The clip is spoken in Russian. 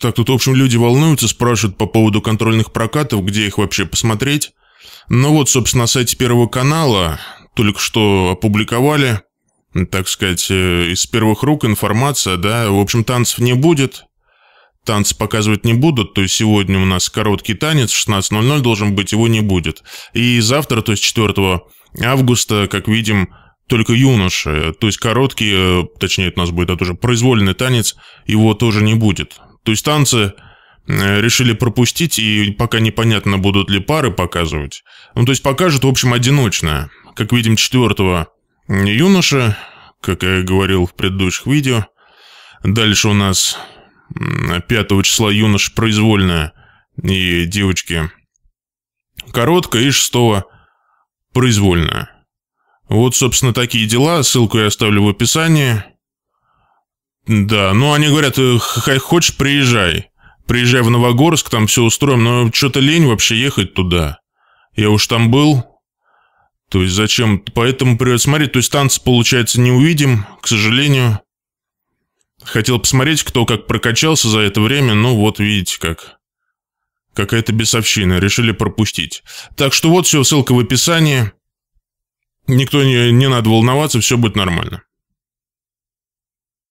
Так, тут, в общем, люди волнуются, спрашивают по поводу контрольных прокатов, где их вообще посмотреть. Ну вот, собственно, на сайте Первого канала только что опубликовали, так сказать, э, из первых рук информация, да, в общем, танцев не будет, танцы показывать не будут, то есть сегодня у нас короткий танец, 16.00 должен быть, его не будет. И завтра, то есть 4 августа, как видим, только юноши, то есть короткий, э, точнее, это у нас будет это уже произвольный танец, его тоже не будет. То есть танцы э, решили пропустить, и пока непонятно, будут ли пары показывать. Ну, то есть покажут, в общем, одиночное. Как видим, четвертого юноша, как я говорил в предыдущих видео. Дальше у нас 5 числа юноша произвольная и девочки короткая, и 6 произвольная. Вот, собственно, такие дела. Ссылку я оставлю в описании. Да, ну они говорят, э, хочешь, приезжай. Приезжай в Новогорск, там все устроим, но что-то лень вообще ехать туда. Я уж там был. То есть зачем? Поэтому придется смотреть. То есть танцы, получается, не увидим, к сожалению. Хотел посмотреть, кто как прокачался за это время, ну вот видите как. Какая-то бесовщина, решили пропустить. Так что вот все, ссылка в описании. Никто не, не надо волноваться, все будет нормально.